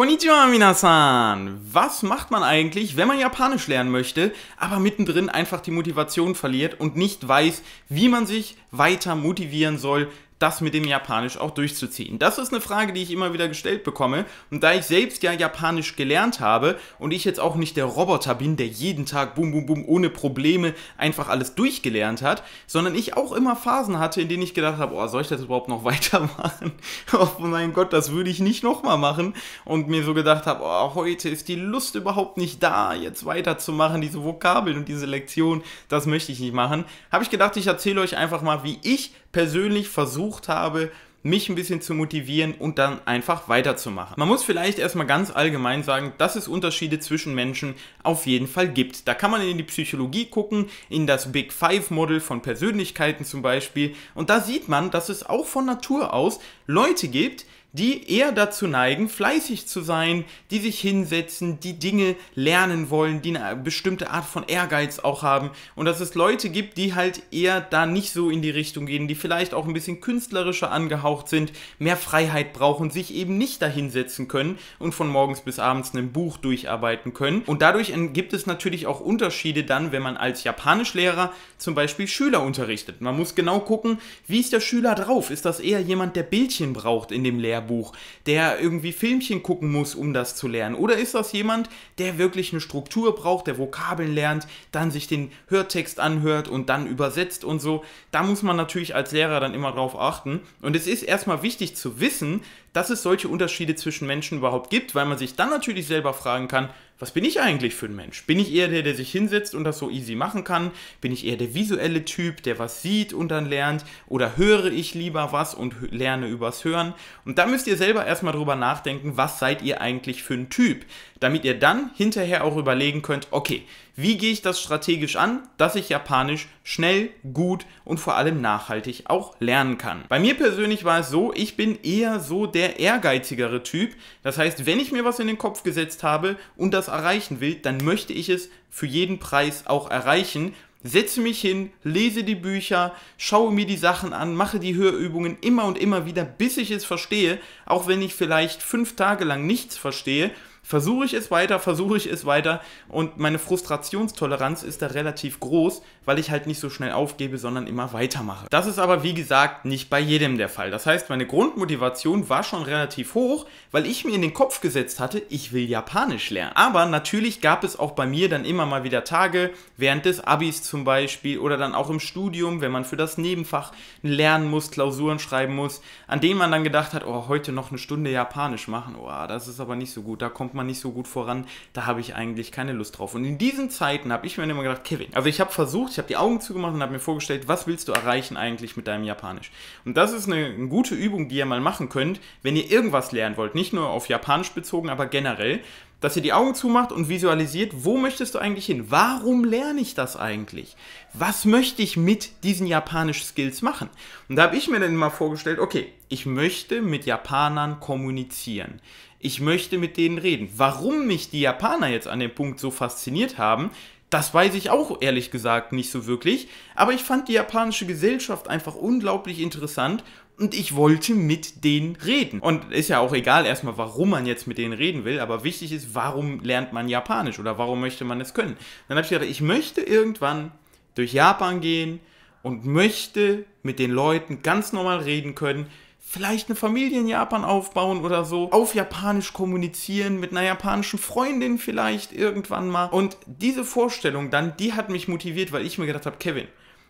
Konnichiwa Minasan! Was macht man eigentlich, wenn man Japanisch lernen möchte, aber mittendrin einfach die Motivation verliert und nicht weiß, wie man sich weiter motivieren soll, das mit dem Japanisch auch durchzuziehen? Das ist eine Frage, die ich immer wieder gestellt bekomme. Und da ich selbst ja Japanisch gelernt habe und ich jetzt auch nicht der Roboter bin, der jeden Tag bum bum bum ohne Probleme einfach alles durchgelernt hat, sondern ich auch immer Phasen hatte, in denen ich gedacht habe, oh, soll ich das überhaupt noch weitermachen? Oh mein Gott, das würde ich nicht nochmal machen. Und mir so gedacht habe, oh, heute ist die Lust überhaupt nicht da, jetzt weiterzumachen, diese Vokabeln und diese Lektion, das möchte ich nicht machen. Habe ich gedacht, ich erzähle euch einfach mal, wie ich persönlich versucht habe, mich ein bisschen zu motivieren und dann einfach weiterzumachen. Man muss vielleicht erstmal ganz allgemein sagen, dass es Unterschiede zwischen Menschen auf jeden Fall gibt. Da kann man in die Psychologie gucken, in das Big Five Model von Persönlichkeiten zum Beispiel. Und da sieht man, dass es auch von Natur aus Leute gibt, die eher dazu neigen, fleißig zu sein, die sich hinsetzen, die Dinge lernen wollen, die eine bestimmte Art von Ehrgeiz auch haben und dass es Leute gibt, die halt eher da nicht so in die Richtung gehen, die vielleicht auch ein bisschen künstlerischer angehaucht sind, mehr Freiheit brauchen, sich eben nicht dahinsetzen können und von morgens bis abends ein Buch durcharbeiten können. Und dadurch gibt es natürlich auch Unterschiede dann, wenn man als Japanischlehrer zum Beispiel Schüler unterrichtet. Man muss genau gucken, wie ist der Schüler drauf? Ist das eher jemand, der Bildchen braucht in dem Lehrbuch? Lehrbuch, der irgendwie Filmchen gucken muss, um das zu lernen? Oder ist das jemand, der wirklich eine Struktur braucht, der Vokabeln lernt, dann sich den Hörtext anhört und dann übersetzt und so? Da muss man natürlich als Lehrer dann immer drauf achten. Und es ist erstmal wichtig zu wissen, dass es solche Unterschiede zwischen Menschen überhaupt gibt, weil man sich dann natürlich selber fragen kann, was bin ich eigentlich für ein Mensch? Bin ich eher der, der sich hinsetzt und das so easy machen kann? Bin ich eher der visuelle Typ, der was sieht und dann lernt? Oder höre ich lieber was und lerne übers Hören? Und da müsst ihr selber erstmal drüber nachdenken, was seid ihr eigentlich für ein Typ? Damit ihr dann hinterher auch überlegen könnt, okay, wie gehe ich das strategisch an, dass ich Japanisch schnell, gut und vor allem nachhaltig auch lernen kann? Bei mir persönlich war es so, ich bin eher so der der ehrgeizigere Typ. Das heißt, wenn ich mir was in den Kopf gesetzt habe und das erreichen will, dann möchte ich es für jeden Preis auch erreichen. Setze mich hin, lese die Bücher, schaue mir die Sachen an, mache die Hörübungen immer und immer wieder, bis ich es verstehe, auch wenn ich vielleicht fünf Tage lang nichts verstehe versuche ich es weiter, versuche ich es weiter und meine Frustrationstoleranz ist da relativ groß, weil ich halt nicht so schnell aufgebe, sondern immer weitermache. Das ist aber wie gesagt nicht bei jedem der Fall. Das heißt, meine Grundmotivation war schon relativ hoch, weil ich mir in den Kopf gesetzt hatte, ich will Japanisch lernen. Aber natürlich gab es auch bei mir dann immer mal wieder Tage, während des Abis zum Beispiel oder dann auch im Studium, wenn man für das Nebenfach lernen muss, Klausuren schreiben muss, an denen man dann gedacht hat, oh, heute noch eine Stunde Japanisch machen, oh, das ist aber nicht so gut, da kommt man man nicht so gut voran, da habe ich eigentlich keine Lust drauf. Und in diesen Zeiten habe ich mir immer gedacht, Kevin, also ich habe versucht, ich habe die Augen zugemacht und habe mir vorgestellt, was willst du erreichen eigentlich mit deinem Japanisch? Und das ist eine, eine gute Übung, die ihr mal machen könnt, wenn ihr irgendwas lernen wollt, nicht nur auf Japanisch bezogen, aber generell, dass ihr die Augen zumacht und visualisiert, wo möchtest du eigentlich hin? Warum lerne ich das eigentlich? Was möchte ich mit diesen Japanisch Skills machen? Und da habe ich mir dann immer vorgestellt, okay, ich möchte mit Japanern kommunizieren. Ich möchte mit denen reden. Warum mich die Japaner jetzt an dem Punkt so fasziniert haben, das weiß ich auch ehrlich gesagt nicht so wirklich, aber ich fand die japanische Gesellschaft einfach unglaublich interessant und ich wollte mit denen reden. Und ist ja auch egal erstmal, warum man jetzt mit denen reden will, aber wichtig ist, warum lernt man Japanisch oder warum möchte man es können? Dann habe ich gedacht, ich möchte irgendwann durch Japan gehen und möchte mit den Leuten ganz normal reden können, vielleicht eine Familie in Japan aufbauen oder so, auf Japanisch kommunizieren, mit einer japanischen Freundin vielleicht irgendwann mal. Und diese Vorstellung dann, die hat mich motiviert, weil ich mir gedacht habe, Kevin,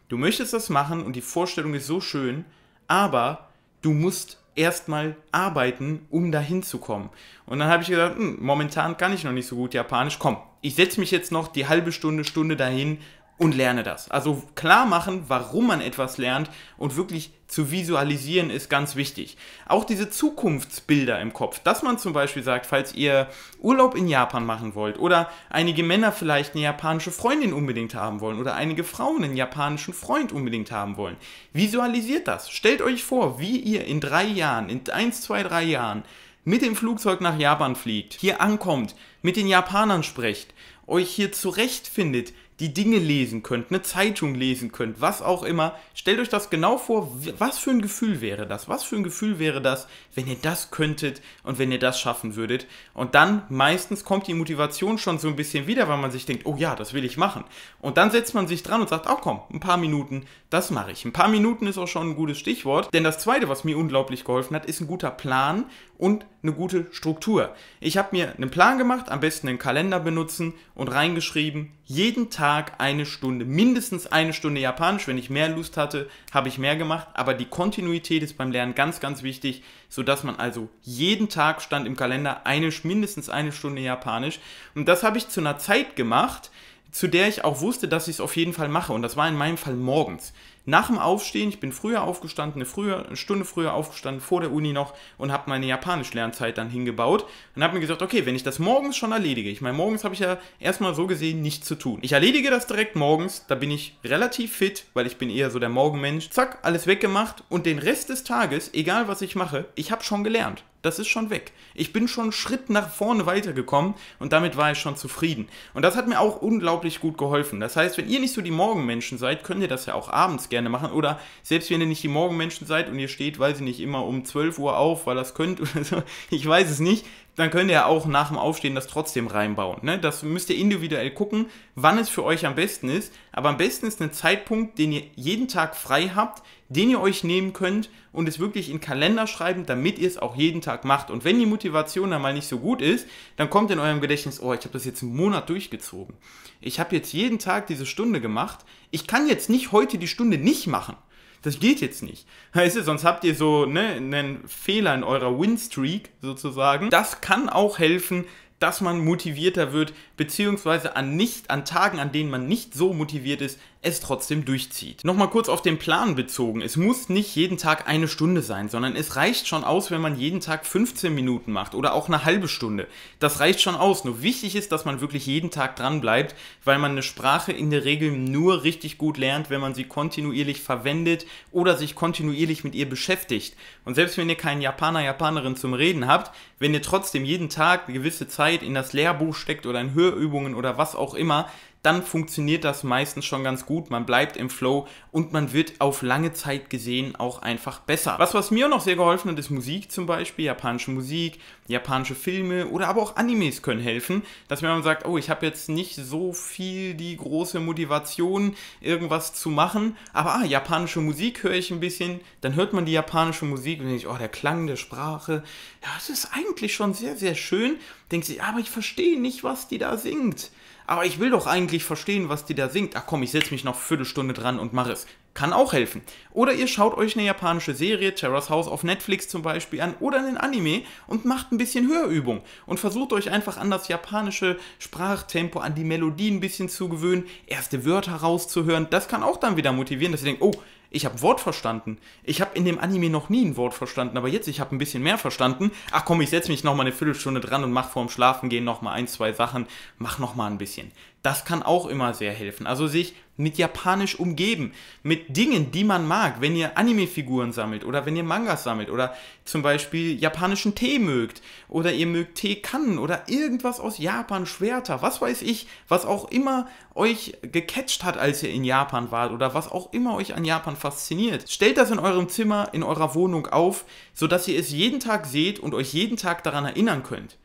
du möchtest das machen und die Vorstellung ist so schön, aber du musst erstmal arbeiten, um dahin zu kommen. Und dann habe ich gedacht, hm, momentan kann ich noch nicht so gut Japanisch. Komm, ich setze mich jetzt noch die halbe Stunde, Stunde dahin, und lerne das. Also klar machen, warum man etwas lernt und wirklich zu visualisieren ist ganz wichtig. Auch diese Zukunftsbilder im Kopf, dass man zum Beispiel sagt, falls ihr Urlaub in Japan machen wollt oder einige Männer vielleicht eine japanische Freundin unbedingt haben wollen oder einige Frauen einen japanischen Freund unbedingt haben wollen. Visualisiert das. Stellt euch vor, wie ihr in drei Jahren, in eins, zwei, drei Jahren mit dem Flugzeug nach Japan fliegt, hier ankommt, mit den Japanern sprecht, euch hier zurechtfindet, die Dinge lesen könnt, eine Zeitung lesen könnt, was auch immer. Stellt euch das genau vor, was für ein Gefühl wäre das? Was für ein Gefühl wäre das, wenn ihr das könntet und wenn ihr das schaffen würdet? Und dann meistens kommt die Motivation schon so ein bisschen wieder, weil man sich denkt, oh ja, das will ich machen. Und dann setzt man sich dran und sagt, oh komm, ein paar Minuten, das mache ich. Ein paar Minuten ist auch schon ein gutes Stichwort, denn das zweite, was mir unglaublich geholfen hat, ist ein guter Plan und eine gute Struktur. Ich habe mir einen Plan gemacht, am besten einen Kalender benutzen und reingeschrieben, jeden Tag eine Stunde, mindestens eine Stunde Japanisch. Wenn ich mehr Lust hatte, habe ich mehr gemacht. Aber die Kontinuität ist beim Lernen ganz, ganz wichtig, sodass man also jeden Tag stand im Kalender eine, mindestens eine Stunde Japanisch. Und das habe ich zu einer Zeit gemacht, zu der ich auch wusste, dass ich es auf jeden Fall mache. Und das war in meinem Fall morgens. Nach dem Aufstehen, ich bin früher aufgestanden, eine, früher, eine Stunde früher aufgestanden, vor der Uni noch und habe meine Japanisch-Lernzeit dann hingebaut und habe mir gesagt, okay, wenn ich das morgens schon erledige, ich meine, morgens habe ich ja erstmal so gesehen nichts zu tun. Ich erledige das direkt morgens, da bin ich relativ fit, weil ich bin eher so der Morgenmensch. Zack, alles weggemacht und den Rest des Tages, egal was ich mache, ich habe schon gelernt. Das ist schon weg. Ich bin schon einen Schritt nach vorne weitergekommen und damit war ich schon zufrieden. Und das hat mir auch unglaublich gut geholfen. Das heißt, wenn ihr nicht so die Morgenmenschen seid, könnt ihr das ja auch abends gerne machen. Oder selbst wenn ihr nicht die Morgenmenschen seid und ihr steht, weiß ich nicht, immer um 12 Uhr auf, weil das könnt oder so, also, ich weiß es nicht, dann könnt ihr auch nach dem Aufstehen das trotzdem reinbauen. Ne? Das müsst ihr individuell gucken, wann es für euch am besten ist. Aber am besten ist ein Zeitpunkt, den ihr jeden Tag frei habt, den ihr euch nehmen könnt und es wirklich in Kalender schreiben, damit ihr es auch jeden Tag macht. Und wenn die Motivation dann mal nicht so gut ist, dann kommt in eurem Gedächtnis, oh, ich habe das jetzt einen Monat durchgezogen. Ich habe jetzt jeden Tag diese Stunde gemacht. Ich kann jetzt nicht heute die Stunde nicht machen. Das geht jetzt nicht. Weißt du, sonst habt ihr so ne, einen Fehler in eurer Winstreak sozusagen. Das kann auch helfen, dass man motivierter wird, beziehungsweise an nicht, an Tagen, an denen man nicht so motiviert ist, es trotzdem durchzieht. Nochmal kurz auf den Plan bezogen. Es muss nicht jeden Tag eine Stunde sein, sondern es reicht schon aus, wenn man jeden Tag 15 Minuten macht oder auch eine halbe Stunde. Das reicht schon aus. Nur wichtig ist, dass man wirklich jeden Tag dran bleibt, weil man eine Sprache in der Regel nur richtig gut lernt, wenn man sie kontinuierlich verwendet oder sich kontinuierlich mit ihr beschäftigt. Und selbst wenn ihr keinen Japaner, Japanerin zum Reden habt, wenn ihr trotzdem jeden Tag eine gewisse Zeit in das Lehrbuch steckt oder in Hörübungen oder was auch immer, dann funktioniert das meistens schon ganz gut. Man bleibt im Flow und man wird auf lange Zeit gesehen auch einfach besser. Was, was mir noch sehr geholfen hat, ist Musik zum Beispiel, japanische Musik, japanische Filme oder aber auch Animes können helfen, dass man sagt, oh, ich habe jetzt nicht so viel die große Motivation, irgendwas zu machen, aber ah, japanische Musik höre ich ein bisschen, dann hört man die japanische Musik und denkt, oh, der Klang der Sprache, ja, das ist eigentlich schon sehr, sehr schön. Denkt sich, aber ich verstehe nicht, was die da singt aber ich will doch eigentlich verstehen, was die da singt. Ach komm, ich setze mich noch eine Viertelstunde dran und mache es kann auch helfen. Oder ihr schaut euch eine japanische Serie, Terrace House auf Netflix zum Beispiel an oder einen Anime und macht ein bisschen Hörübung und versucht euch einfach an das japanische Sprachtempo, an die Melodie ein bisschen zu gewöhnen, erste Wörter rauszuhören. Das kann auch dann wieder motivieren, dass ihr denkt, oh, ich habe Wort verstanden. Ich habe in dem Anime noch nie ein Wort verstanden, aber jetzt, ich habe ein bisschen mehr verstanden. Ach komm, ich setze mich nochmal eine Viertelstunde dran und mache vorm Schlafengehen nochmal ein, zwei Sachen, mach nochmal ein bisschen. Das kann auch immer sehr helfen. Also sich mit Japanisch umgeben, mit Dingen, die man mag. Wenn ihr Anime-Figuren sammelt oder wenn ihr Mangas sammelt oder zum Beispiel japanischen Tee mögt oder ihr mögt Teekannen oder irgendwas aus Japan, Schwerter, was weiß ich, was auch immer euch gecatcht hat, als ihr in Japan wart oder was auch immer euch an Japan fasziniert. Stellt das in eurem Zimmer, in eurer Wohnung auf, sodass ihr es jeden Tag seht und euch jeden Tag daran erinnern könnt,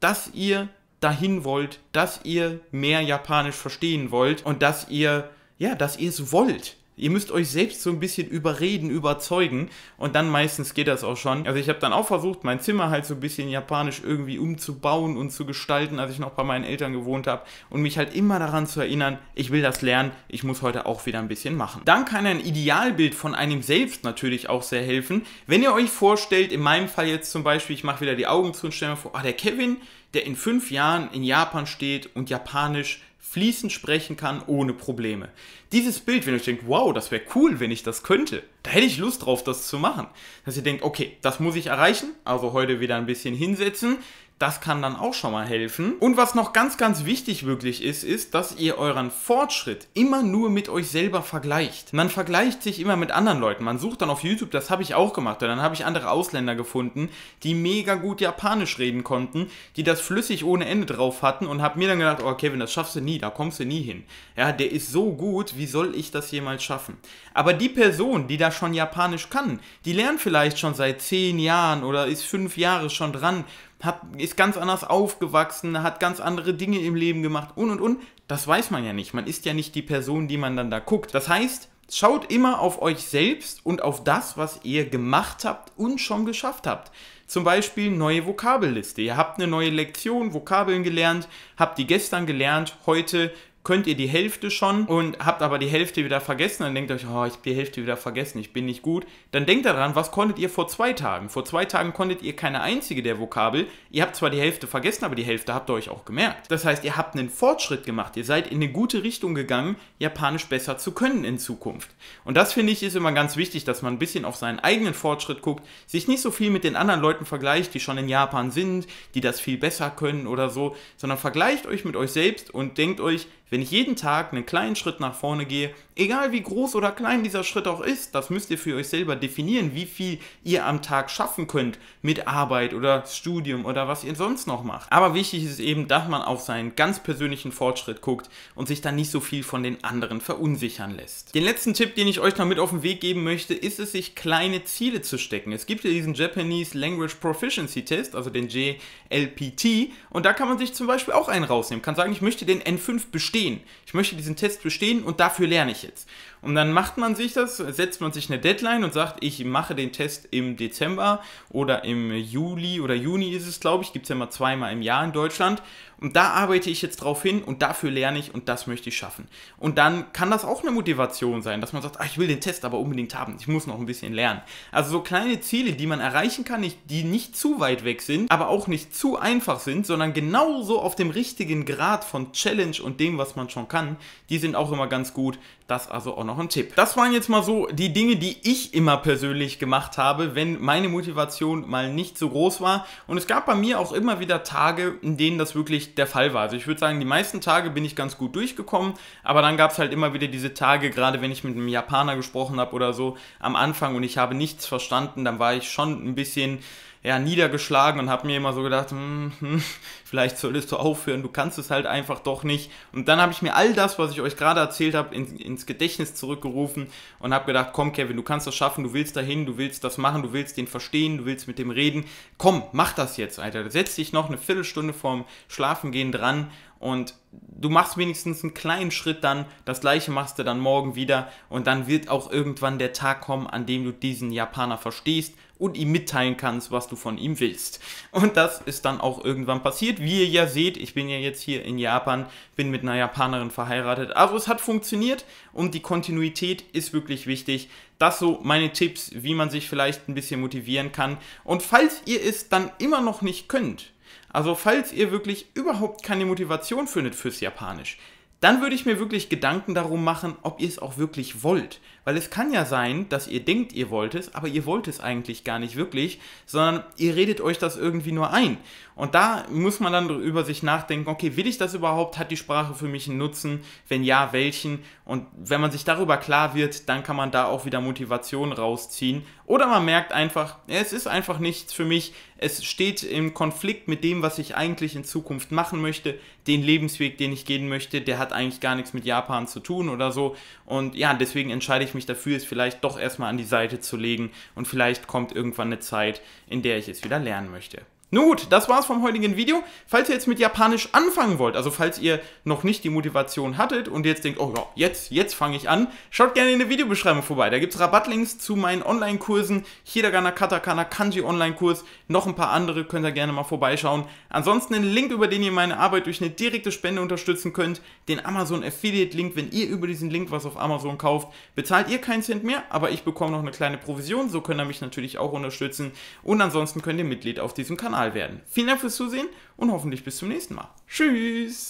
dass ihr dahin wollt, dass ihr mehr Japanisch verstehen wollt und dass ihr, ja, dass ihr es wollt. Ihr müsst euch selbst so ein bisschen überreden, überzeugen und dann meistens geht das auch schon. Also ich habe dann auch versucht, mein Zimmer halt so ein bisschen japanisch irgendwie umzubauen und zu gestalten, als ich noch bei meinen Eltern gewohnt habe und mich halt immer daran zu erinnern, ich will das lernen, ich muss heute auch wieder ein bisschen machen. Dann kann ein Idealbild von einem selbst natürlich auch sehr helfen. Wenn ihr euch vorstellt, in meinem Fall jetzt zum Beispiel, ich mache wieder die Augen zu und stelle mir vor, ah, der Kevin, der in fünf Jahren in Japan steht und japanisch fließend sprechen kann ohne Probleme. Dieses Bild, wenn ihr euch denkt, wow, das wäre cool, wenn ich das könnte, da hätte ich Lust drauf, das zu machen. Dass ihr denkt, okay, das muss ich erreichen, also heute wieder ein bisschen hinsetzen, das kann dann auch schon mal helfen. Und was noch ganz, ganz wichtig wirklich ist, ist, dass ihr euren Fortschritt immer nur mit euch selber vergleicht. Man vergleicht sich immer mit anderen Leuten. Man sucht dann auf YouTube, das habe ich auch gemacht. Und dann habe ich andere Ausländer gefunden, die mega gut Japanisch reden konnten, die das flüssig ohne Ende drauf hatten und habe mir dann gedacht, oh Kevin, das schaffst du nie, da kommst du nie hin. Ja, der ist so gut, wie soll ich das jemals schaffen? Aber die Person, die da schon Japanisch kann, die lernt vielleicht schon seit zehn Jahren oder ist fünf Jahre schon dran hat, ist ganz anders aufgewachsen, hat ganz andere Dinge im Leben gemacht und und und. Das weiß man ja nicht. Man ist ja nicht die Person, die man dann da guckt. Das heißt, schaut immer auf euch selbst und auf das, was ihr gemacht habt und schon geschafft habt. Zum Beispiel neue Vokabelliste. Ihr habt eine neue Lektion, Vokabeln gelernt, habt die gestern gelernt, heute könnt ihr die Hälfte schon und habt aber die Hälfte wieder vergessen, dann denkt euch, oh, ich habe die Hälfte wieder vergessen, ich bin nicht gut. Dann denkt daran, was konntet ihr vor zwei Tagen? Vor zwei Tagen konntet ihr keine einzige der Vokabel. Ihr habt zwar die Hälfte vergessen, aber die Hälfte habt ihr euch auch gemerkt. Das heißt, ihr habt einen Fortschritt gemacht. Ihr seid in eine gute Richtung gegangen, Japanisch besser zu können in Zukunft. Und das finde ich ist immer ganz wichtig, dass man ein bisschen auf seinen eigenen Fortschritt guckt, sich nicht so viel mit den anderen Leuten vergleicht, die schon in Japan sind, die das viel besser können oder so, sondern vergleicht euch mit euch selbst und denkt euch, wenn ich jeden Tag einen kleinen Schritt nach vorne gehe, egal wie groß oder klein dieser Schritt auch ist, das müsst ihr für euch selber definieren, wie viel ihr am Tag schaffen könnt mit Arbeit oder Studium oder was ihr sonst noch macht. Aber wichtig ist eben, dass man auf seinen ganz persönlichen Fortschritt guckt und sich dann nicht so viel von den anderen verunsichern lässt. Den letzten Tipp, den ich euch noch mit auf den Weg geben möchte, ist es, sich kleine Ziele zu stecken. Es gibt ja diesen Japanese Language Proficiency Test, also den JLPT, und da kann man sich zum Beispiel auch einen rausnehmen. Kann sagen, ich möchte den N5 bestehen bestehen. Ich möchte diesen Test bestehen und dafür lerne ich jetzt. Und dann macht man sich das, setzt man sich eine Deadline und sagt, ich mache den Test im Dezember oder im Juli oder Juni ist es, glaube ich, gibt es ja immer zweimal im Jahr in Deutschland. Und da arbeite ich jetzt drauf hin und dafür lerne ich und das möchte ich schaffen. Und dann kann das auch eine Motivation sein, dass man sagt, ach, ich will den Test aber unbedingt haben, ich muss noch ein bisschen lernen. Also so kleine Ziele, die man erreichen kann, die nicht zu weit weg sind, aber auch nicht zu einfach sind, sondern genauso auf dem richtigen Grad von Challenge und dem, was man schon kann, die sind auch immer ganz gut. Das also auch noch noch ein Tipp. Das waren jetzt mal so die Dinge, die ich immer persönlich gemacht habe, wenn meine Motivation mal nicht so groß war. Und es gab bei mir auch immer wieder Tage, in denen das wirklich der Fall war. Also ich würde sagen, die meisten Tage bin ich ganz gut durchgekommen, aber dann gab es halt immer wieder diese Tage, gerade wenn ich mit einem Japaner gesprochen habe oder so am Anfang und ich habe nichts verstanden, dann war ich schon ein bisschen ja, niedergeschlagen und habe mir immer so gedacht, hm, hm, vielleicht solltest du aufhören, du kannst es halt einfach doch nicht. Und dann habe ich mir all das, was ich euch gerade erzählt habe, in, ins Gedächtnis zurückgerufen und habe gedacht, komm Kevin, du kannst das schaffen, du willst dahin, du willst das machen, du willst den verstehen, du willst mit dem reden. Komm, mach das jetzt, Alter. Setz dich noch eine Viertelstunde vorm Schlafengehen dran und du machst wenigstens einen kleinen Schritt dann, das gleiche machst du dann morgen wieder und dann wird auch irgendwann der Tag kommen, an dem du diesen Japaner verstehst und ihm mitteilen kannst, was du von ihm willst. Und das ist dann auch irgendwann passiert. Wie ihr ja seht, ich bin ja jetzt hier in Japan, bin mit einer Japanerin verheiratet. Also es hat funktioniert und die Kontinuität ist wirklich wichtig. Das so meine Tipps, wie man sich vielleicht ein bisschen motivieren kann. Und falls ihr es dann immer noch nicht könnt, also falls ihr wirklich überhaupt keine Motivation findet fürs Japanisch, dann würde ich mir wirklich Gedanken darum machen, ob ihr es auch wirklich wollt. Weil es kann ja sein, dass ihr denkt, ihr wollt es, aber ihr wollt es eigentlich gar nicht wirklich, sondern ihr redet euch das irgendwie nur ein. Und da muss man dann über sich nachdenken, okay, will ich das überhaupt? Hat die Sprache für mich einen Nutzen? Wenn ja, welchen? Und wenn man sich darüber klar wird, dann kann man da auch wieder Motivation rausziehen. Oder man merkt einfach, es ist einfach nichts für mich, es steht im Konflikt mit dem, was ich eigentlich in Zukunft machen möchte. Den Lebensweg, den ich gehen möchte, der hat eigentlich gar nichts mit Japan zu tun oder so. Und ja, deswegen entscheide ich mich dafür, es vielleicht doch erstmal an die Seite zu legen und vielleicht kommt irgendwann eine Zeit, in der ich es wieder lernen möchte. Nun gut, das war's vom heutigen Video. Falls ihr jetzt mit Japanisch anfangen wollt, also falls ihr noch nicht die Motivation hattet und jetzt denkt, oh ja, jetzt, jetzt fange ich an, schaut gerne in der Videobeschreibung vorbei. Da gibt es Rabattlinks zu meinen Online-Kursen, Hidagana Katakana, Kanji Online-Kurs, noch ein paar andere, könnt ihr gerne mal vorbeischauen. Ansonsten einen Link, über den ihr meine Arbeit durch eine direkte Spende unterstützen könnt, den Amazon Affiliate-Link, wenn ihr über diesen Link was auf Amazon kauft, bezahlt ihr keinen Cent mehr, aber ich bekomme noch eine kleine Provision, so könnt ihr mich natürlich auch unterstützen und ansonsten könnt ihr Mitglied auf diesem Kanal Mal werden. Vielen Dank fürs Zusehen und hoffentlich bis zum nächsten Mal. Tschüss!